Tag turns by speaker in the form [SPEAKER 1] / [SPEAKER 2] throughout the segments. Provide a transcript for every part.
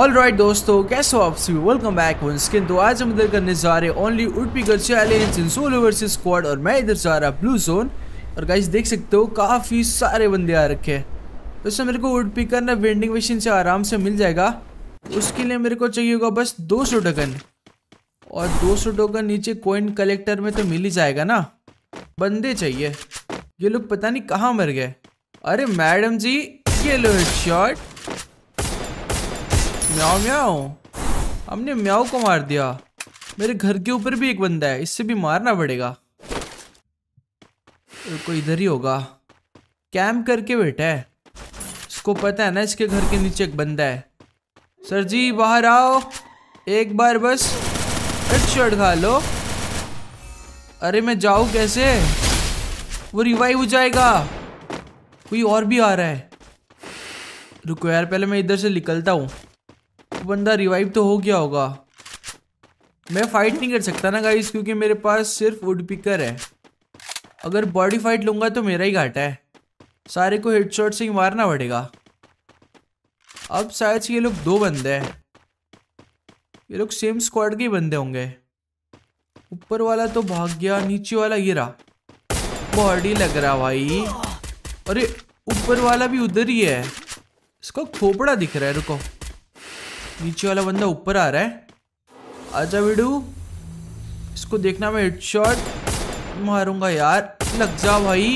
[SPEAKER 1] All right दोस्तों कैसे हो आप सभी वेलकम बैक वन स्किन तो आज हम इधर करने जा रहे हैं ओनली उडपिकर challenge in solo versus squad और मैं इधर जा रहा ब्लू जोन और गाइस देख सकते हो काफ़ी सारे बंदे आ रखे हैं तो मेरे को उडपिकर करना वेंडिंग मशीन से आराम से मिल जाएगा उसके लिए मेरे को चाहिए होगा बस दो सौ टोकन और दो सौ टोकन नीचे कोइन कलेक्टर में तो मिल ही जाएगा ना बंदे चाहिए ये लोग पता नहीं कहाँ मर गए अरे मैडम जी ये लो शॉर्ट म्याओ म्याओ हमने म्याओ को मार दिया मेरे घर के ऊपर भी एक बंदा है इससे भी मारना पड़ेगा कोई इधर ही होगा कैम्प करके बैठा है इसको पता है ना इसके घर के नीचे एक बंदा है सर जी बाहर आओ एक बार बस हेडशॉट खा लो अरे मैं जाऊँ कैसे वो रिवाइव हो जाएगा कोई और भी आ रहा है रुको यार पहले मैं इधर से निकलता हूँ बंदा रिवाइव तो हो गया होगा मैं फाइट नहीं कर सकता ना गाइस क्योंकि मेरे पास सिर्फ वुड पिकर है अगर बॉडी फाइट लूंगा तो मेरा ही घाटा है सारे को हेडशॉट से ही मारना पड़ेगा अब शायद ये लोग दो बंदे हैं ये लोग सेम स्क्वाड के ही बंदे होंगे ऊपर वाला तो भाग गया नीचे वाला गिरा बॉडी लग रहा भाई अरे ऊपर वाला भी उधर ही है इसका खोपड़ा दिख रहा है रुको नीचे वाला बंदा ऊपर आ रहा है आजा विडू इसको देखना मैं हेडशॉट मारूंगा यार लग जा भाई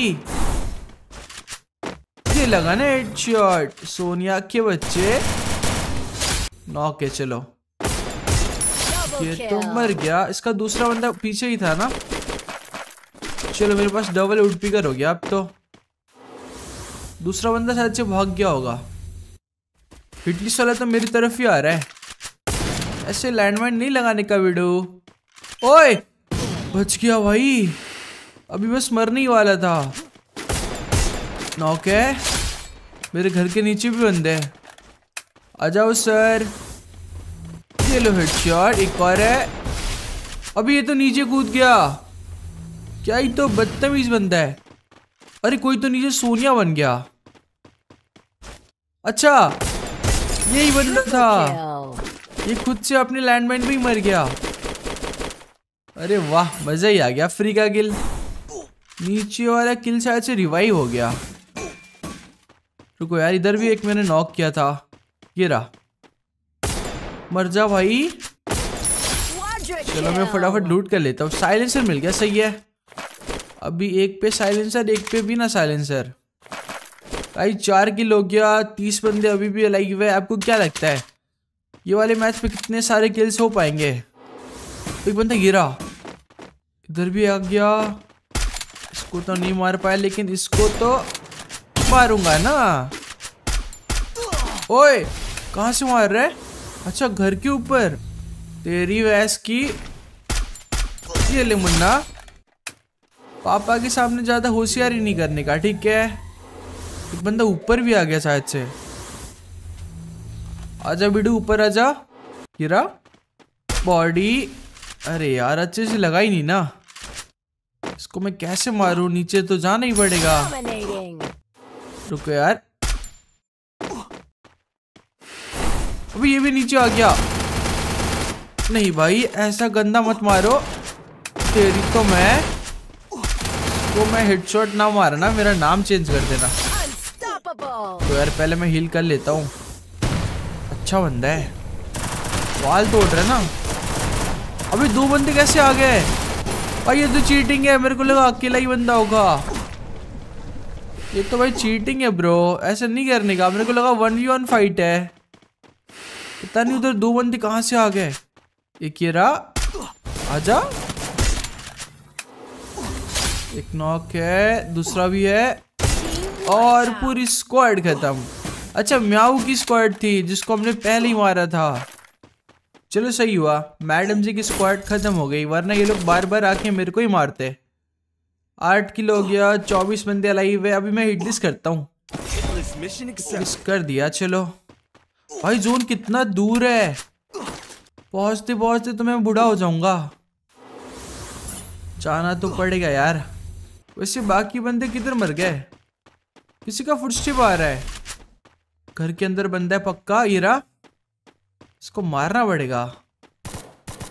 [SPEAKER 1] ये लगा ना हेडशॉट सोनिया के बच्चे नॉक है चलो ये तो मर गया इसका दूसरा बंदा पीछे ही था ना चलो मेरे पास डबल पिकर हो गया अब तो दूसरा बंदा शायद से भाग गया होगा हिटली साला तो मेरी तरफ ही आ रहा है ऐसे लैंडमाइन नहीं लगाने का वीडियो ओए बच गया भाई अभी बस मरने ही वाला था नौके मेरे घर के नीचे भी बंद है आ जाओ सर ये लो हेडशॉट एक और है अभी ये तो नीचे कूद गया क्या ही तो बदतमीज बंदा है अरे कोई तो नीचे सोनिया बन गया अच्छा यही बंदा था ये खुद से अपने लैंडमाइन भी मर गया अरे वाह मजा ही आ गया फ्री का किल नीचे वाला किल शायद से रिवाइव हो गया रुको यार इधर भी एक मैंने नॉक किया था ये रहा मर जा भाई चलो मैं फटाफट लूट कर लेता हूँ साइलेंसर मिल गया सही है अभी एक पे साइलेंसर एक पे भी ना साइलेंसर भाई चार किल हो गया तीस बंदे अभी भी अलाइव है आपको क्या लगता है ये वाले मैच पे कितने सारे किल्स हो पाएंगे एक बंदा गिरा इधर भी आ गया इसको तो नहीं मार पाया लेकिन इसको तो मारूंगा ना ओए कहाँ से मार रहे है अच्छा घर के ऊपर तेरी वैस की ये ले मुन्ना पापा के सामने ज़्यादा होशियारी नहीं करने का ठीक है एक बंदा ऊपर भी आ गया शायद से आजा बिडू ऊपर आजा गिरा बॉडी अरे यार अच्छे से लगा ही नहीं ना इसको मैं कैसे मारू नीचे तो जाना ही पड़ेगा रुको यार अभी ये भी नीचे आ गया नहीं भाई ऐसा गंदा मत मारो तेरी तो मैं तो मैं हेडशॉट ना मारना मेरा नाम चेंज कर देना तो यार पहले मैं हील कर लेता हूँ अच्छा बंदा है वाल तोड़ रहा है ना अभी दो बंदे कैसे आ गए भाई ये तो चीटिंग है मेरे को लगा अकेला ही बंदा होगा ये तो भाई चीटिंग है ब्रो ऐसे नहीं करने का मेरे को लगा वन वी वन फाइट है पता नहीं उधर दो बंदे कहाँ से आ गए एक ये रहा आजा एक नॉक है दूसरा भी है और हाँ। पूरी स्क्वाड खत्म अच्छा म्याऊ की स्क्वाड थी जिसको हमने पहले ही मारा था चलो सही हुआ मैडम जी की स्क्वाड खत्म हो गई वरना ये लोग बार बार आके मेरे को ही मारते आठ किलो हो गया चौबीस बंदे लाई हुए अभी मैं हिटलिस करता हूँ कर दिया चलो भाई जोन कितना दूर है पहुँचते पहुँचते तो मैं बूढ़ा हो जाऊंगा जाना तो पड़ेगा यार वैसे बाकी बंदे किधर मर गए किसी का फुटस्टेप आ रहा है घर के अंदर बंदा है पक्का हीरा इसको मारना पड़ेगा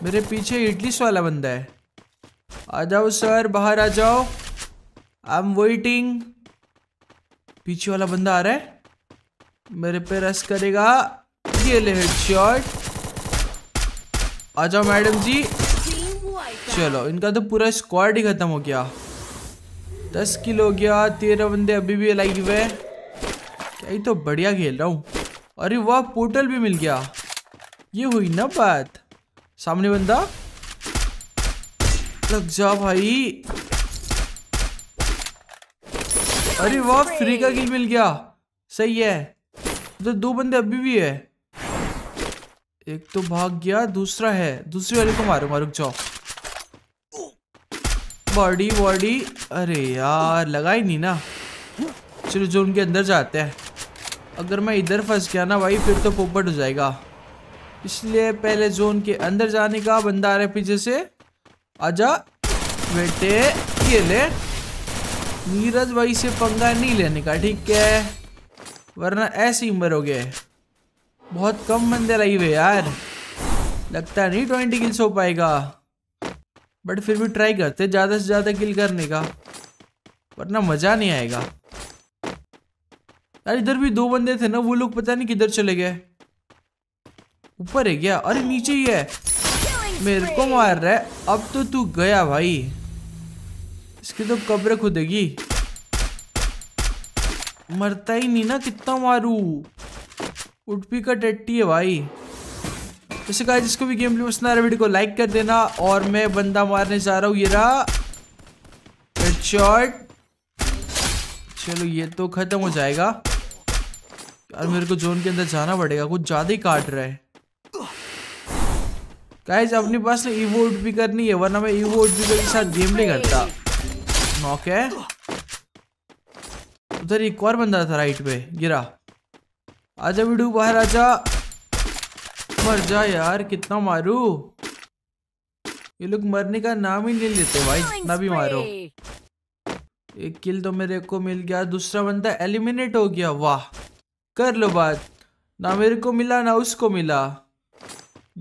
[SPEAKER 1] मेरे पीछे इडलिस वाला बंदा है आ जाओ सर बाहर आ जाओ आई एम वेटिंग पीछे वाला बंदा आ रहा है मेरे पे रस करेगा ये ले हेडशॉट आ जाओ मैडम जी चलो इनका तो पूरा स्क्वाड ही खत्म हो गया दस किल हो गया तेरह बंदे अभी भी अलाइव हुए क्या ही तो बढ़िया खेल रहा हूँ अरे वाह पोर्टल भी मिल गया ये हुई ना बात सामने बंदा लग जा भाई अरे वाह फ्री का किल मिल गया सही है तो दो बंदे अभी भी है एक तो भाग गया दूसरा है दूसरे वाले को मारो मारो जाओ बॉडी बॉडी अरे यार लगा ही नहीं ना चलो जो उनके अंदर जाते हैं अगर मैं इधर फंस गया ना भाई फिर तो पोपट हो जाएगा इसलिए पहले जोन के अंदर जाने का बंदा आ रहा है पीछे से आजा बेटे ये ले नीरज भाई से पंगा नहीं लेने का ठीक है वरना ऐसे ही मरोगे बहुत कम बंदे रही हुए यार लगता नहीं ट्वेंटी किल्स हो पाएगा बट फिर भी ट्राई करते ज़्यादा से ज़्यादा किल करने का वरना मज़ा नहीं आएगा यार इधर भी दो बंदे थे ना वो लोग पता नहीं किधर चले गए ऊपर है क्या अरे नीचे ही है मेरे को मार रहा है अब तो तू गया भाई इसकी तो कब्र खुदेगी मरता ही नहीं ना कितना मारू उठपी का टट्टी है भाई वैसे कहा जिसको भी गेम प्ले पसंद आ रहा वीडियो को लाइक कर देना और मैं बंदा मारने जा रहा हूँ ये रहा हेडशॉट चलो ये तो खत्म हो जाएगा यार मेरे को जोन के अंदर जाना पड़ेगा कुछ ज़्यादा ही काट रहा है गाइज अपने पास ना ईवो उठ भी करनी है वरना मैं ईवो भी के साथ गेम नहीं करता नॉक है उधर एक और बंदा था राइट पे गिरा आजा वीडियो बाहर आजा मर जा यार कितना मारू ये लोग मरने का नाम ही नहीं लेते भाई इतना भी मारो एक किल तो मेरे को मिल गया दूसरा बंदा एलिमिनेट हो गया वाह कर लो बात ना मेरे को मिला ना उसको मिला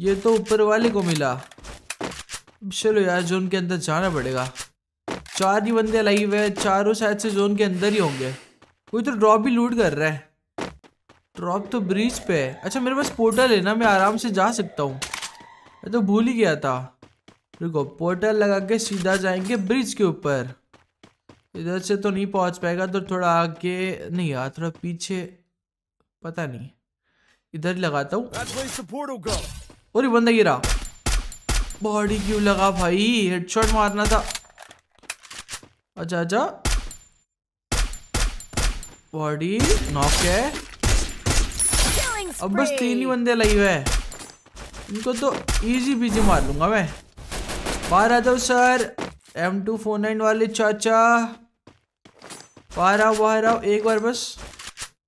[SPEAKER 1] ये तो ऊपर वाले को मिला चलो यार जोन के अंदर जाना पड़ेगा चार ही बंदे लाइव है चारों शायद से जोन के अंदर ही होंगे कोई तो ड्रॉप भी लूट कर रहा है ड्रॉप तो ब्रिज पे है अच्छा मेरे पास पोर्टल है ना मैं आराम से जा सकता हूँ मैं तो भूल ही गया था रुको पोर्टल लगा के सीधा जाएंगे ब्रिज के ऊपर इधर से तो नहीं पहुँच पाएगा तो थोड़ा आगे नहीं यार थोड़ा पीछे पता नहीं इधर लगाता हूँ और बंदा गिरा बॉडी क्यों लगा भाई हेडशॉट मारना था अच्छा अच्छा बॉडी नॉक है अब बस तीन ही बंदे लाइव है इनको तो इजी बिजी मार लूंगा मैं बाहर आ जाओ sir M two four nine वाले चाचा बाहर आओ बाहर आओ एक बार बस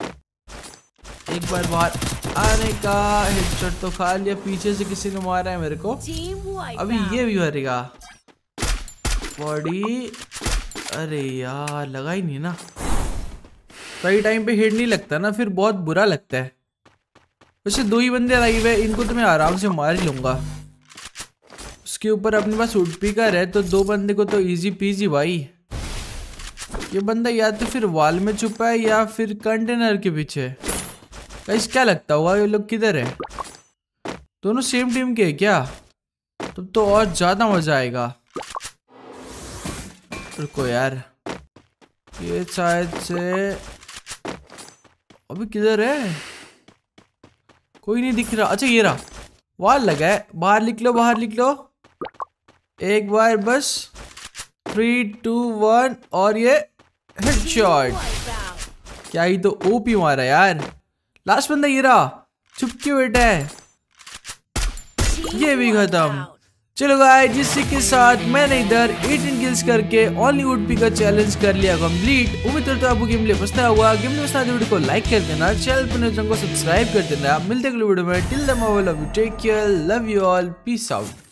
[SPEAKER 1] एक बार बाहर आने का हेडशॉट तो खा लिया पीछे से किसी ने मारा है मेरे को अभी ये भी भरेगा बॉडी अरे यार लगा ही नहीं ना सही टाइम पे हेड नहीं लगता ना फिर बहुत बुरा लगता है वैसे दो ही बंदे लाइव है इनको तो मैं आराम से मार लूंगा उसके ऊपर अपने पास उड पिकर है तो दो बंदे को तो इजी पीजी भाई ये बंदा या तो फिर वाल में छुपा है या फिर कंटेनर के पीछे कैस क्या लगता हुआ ये लोग किधर है दोनों सेम टीम के है क्या तब तो, तो और ज़्यादा मज़ा आएगा रुको यार ये शायद से अभी किधर है कोई नहीं दिख रहा अच्छा ये रहा वाल लगा है बाहर निकलो बाहर निकलो एक बार बस थ्री टू वन और ये हेडशॉट क्या ही तो ओपी मारा यार लास्ट बंदा ये रहा चुपके बेटा बैठा है ये भी खत्म चलो गाइस जिससे के साथ मैंने इधर 18 गिल्स करके ऑनली पी का चैलेंज कर लिया कंप्लीट उम्मीद करता तो आपको गेम ले पसंद हुआ गेम ले पसंद वीडियो को लाइक कर देना चैनल पर नए तो चैनल को सब्सक्राइब कर देना मिलते हैं अगले वीडियो में till the mobile love you take care love you all peace out